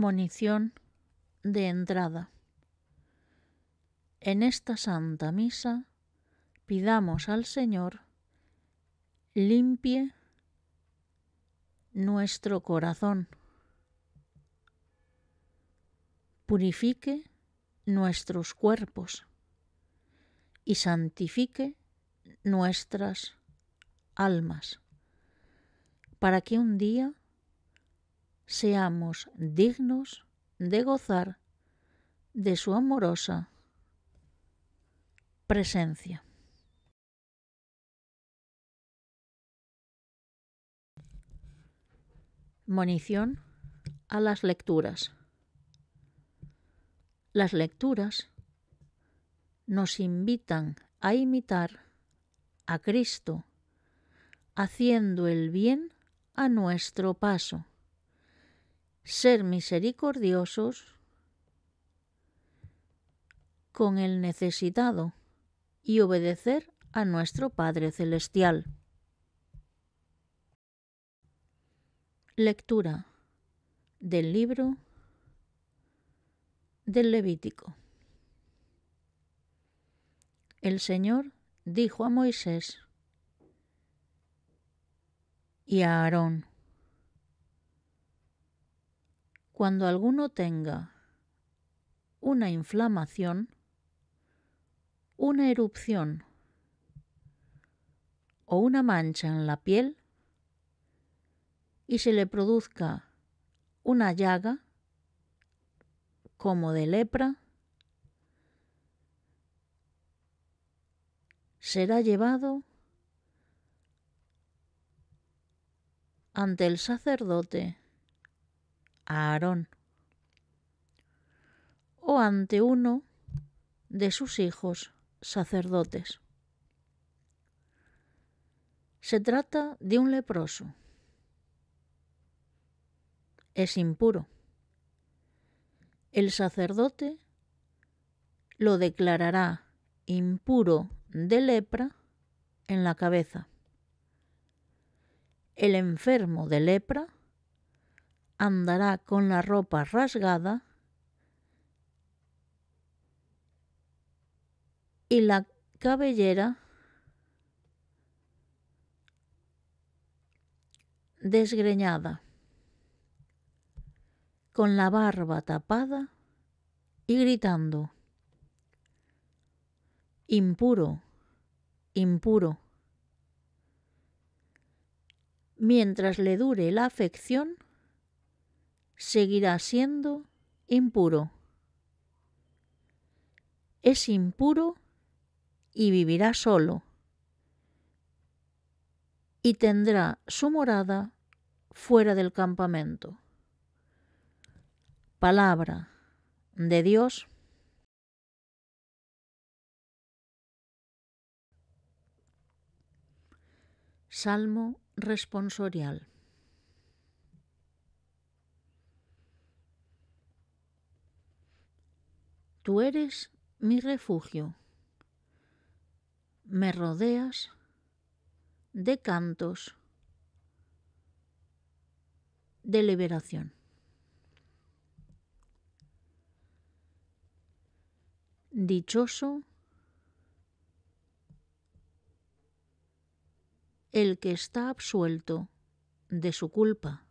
Monición de entrada. En esta santa misa pidamos al Señor limpie nuestro corazón, purifique nuestros cuerpos y santifique nuestras almas, para que un día seamos dignos de gozar de su amorosa presencia. Monición a las lecturas. Las lecturas nos invitan a imitar a Cristo, haciendo el bien a nuestro paso ser misericordiosos con el necesitado y obedecer a nuestro Padre Celestial. Lectura del libro del Levítico. El Señor dijo a Moisés y a Aarón, Cuando alguno tenga una inflamación, una erupción o una mancha en la piel y se le produzca una llaga como de lepra, será llevado ante el sacerdote a Aarón o ante uno de sus hijos sacerdotes. Se trata de un leproso. Es impuro. El sacerdote lo declarará impuro de lepra en la cabeza. El enfermo de lepra andará con la ropa rasgada y la cabellera desgreñada, con la barba tapada y gritando, impuro, impuro. Mientras le dure la afección, seguirá siendo impuro. Es impuro y vivirá solo, y tendrá su morada fuera del campamento. Palabra de Dios. Salmo responsorial. Tú eres mi refugio. Me rodeas de cantos de liberación. Dichoso el que está absuelto de su culpa,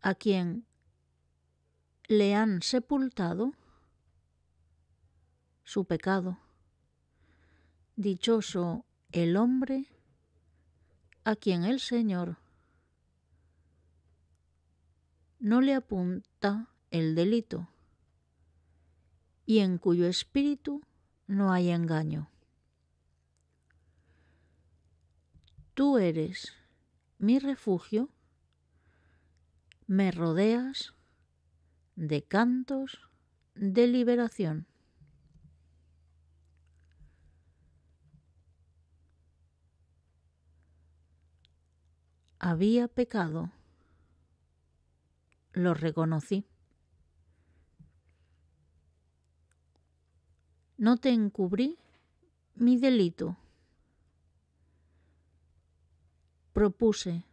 a quien le han sepultado su pecado. Dichoso el hombre a quien el Señor no le apunta el delito y en cuyo espíritu no hay engaño. Tú eres mi refugio, me rodeas de cantos de liberación. Había pecado. Lo reconocí. No te encubrí mi delito. Propuse,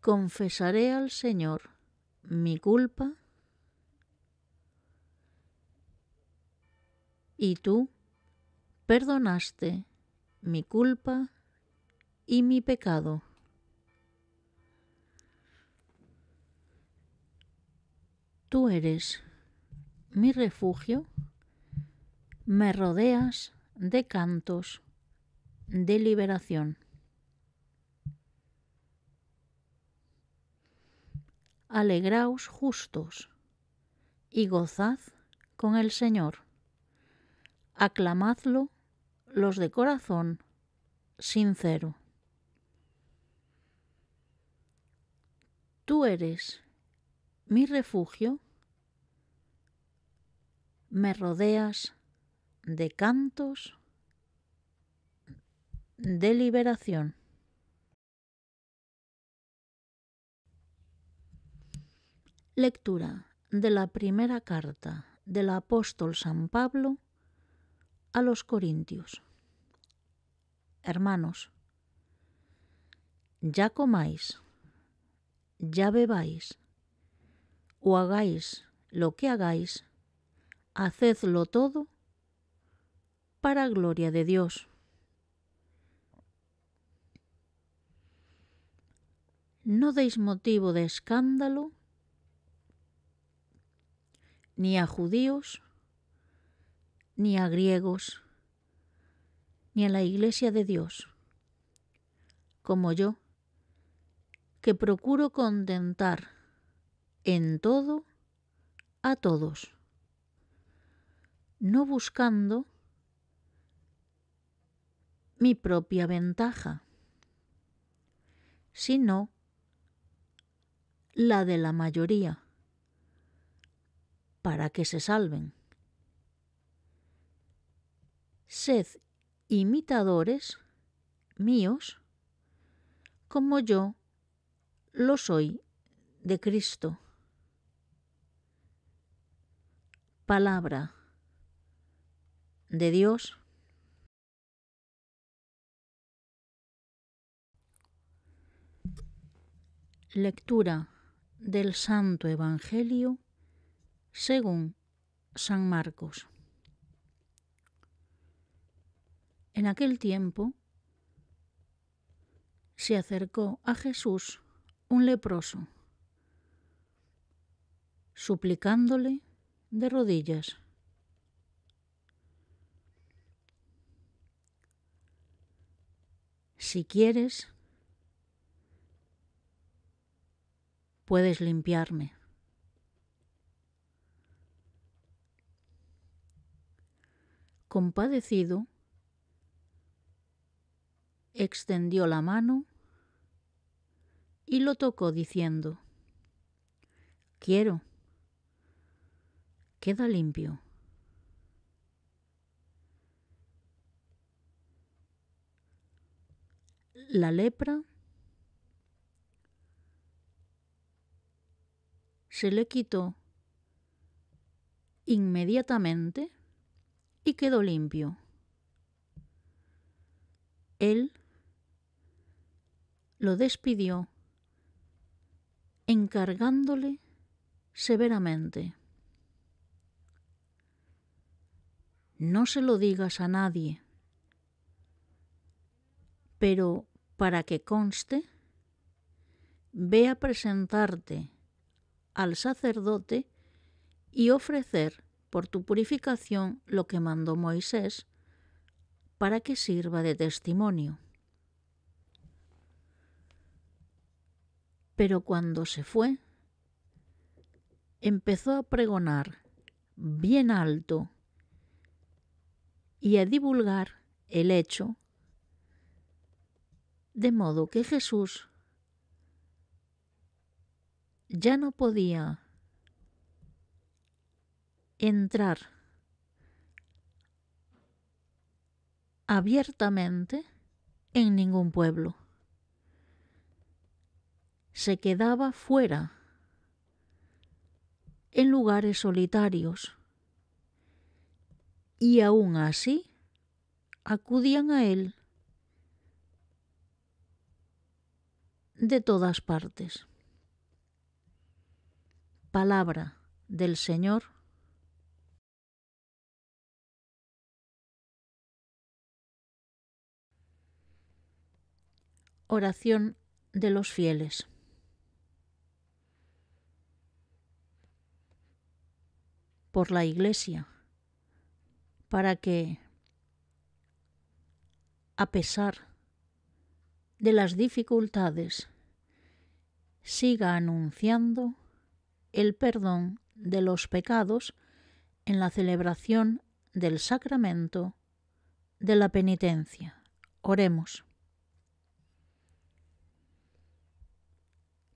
confesaré al Señor mi culpa y tú perdonaste mi culpa y mi pecado. Tú eres mi refugio, me rodeas de cantos de liberación. Alegraos justos y gozad con el Señor aclamadlo los de corazón sincero. Tú eres mi refugio, me rodeas de cantos de liberación. Lectura de la primera carta del apóstol San Pablo a los Corintios. Hermanos, ya comáis, ya bebáis, o hagáis lo que hagáis, hacedlo todo para gloria de Dios. No deis motivo de escándalo ni a judíos, ni a griegos, ni a la Iglesia de Dios, como yo, que procuro contentar en todo a todos, no buscando mi propia ventaja, sino la de la mayoría, para que se salven sed imitadores míos, como yo lo soy de Cristo. Palabra de Dios. Lectura del Santo Evangelio según San Marcos. En aquel tiempo se acercó a Jesús un leproso, suplicándole de rodillas. Si quieres, puedes limpiarme. Compadecido, extendió la mano y lo tocó diciendo, Quiero, queda limpio. La lepra se le quitó inmediatamente y quedó limpio. Él lo despidió encargándole severamente. No se lo digas a nadie, pero para que conste, ve a presentarte al sacerdote y ofrecer por tu purificación lo que mandó Moisés para que sirva de testimonio. Pero cuando se fue, empezó a pregonar bien alto y a divulgar el hecho, de modo que Jesús ya no podía entrar abiertamente en ningún pueblo se quedaba fuera, en lugares solitarios, y aún así acudían a él de todas partes. Palabra del Señor. Oración de los fieles. por la Iglesia para que, a pesar de las dificultades, siga anunciando el perdón de los pecados en la celebración del sacramento de la penitencia. Oremos.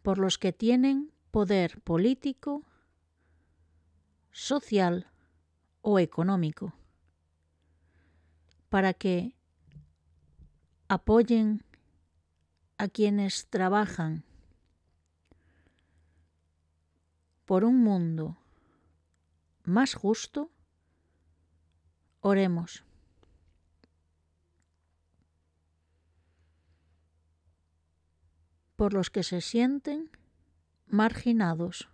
Por los que tienen poder político social o económico para que apoyen a quienes trabajan por un mundo más justo, oremos. Por los que se sienten marginados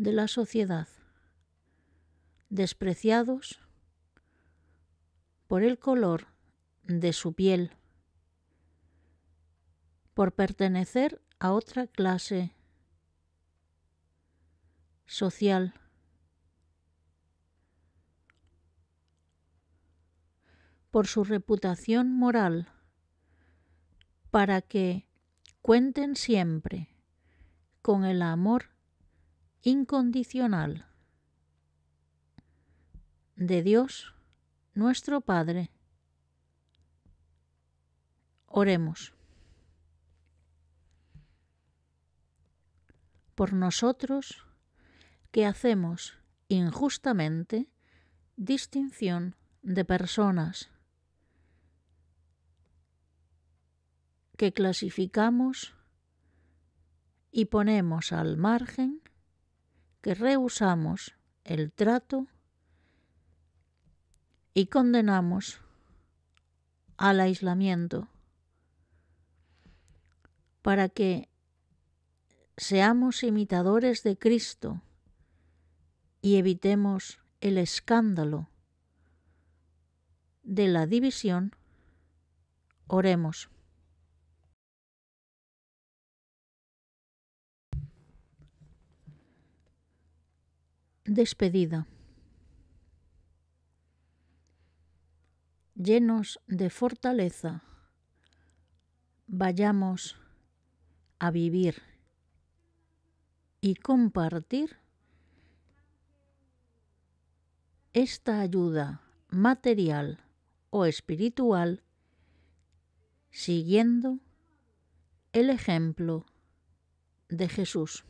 de la sociedad, despreciados por el color de su piel, por pertenecer a otra clase social. por su reputación moral, para que cuenten siempre con el amor incondicional de Dios nuestro Padre. Oremos. Por nosotros que hacemos injustamente distinción de personas, que clasificamos y ponemos al margen que rehusamos el trato y condenamos al aislamiento para que seamos imitadores de Cristo y evitemos el escándalo de la división, oremos. despedida. Llenos de fortaleza, vayamos a vivir y compartir esta ayuda material o espiritual siguiendo el ejemplo de Jesús.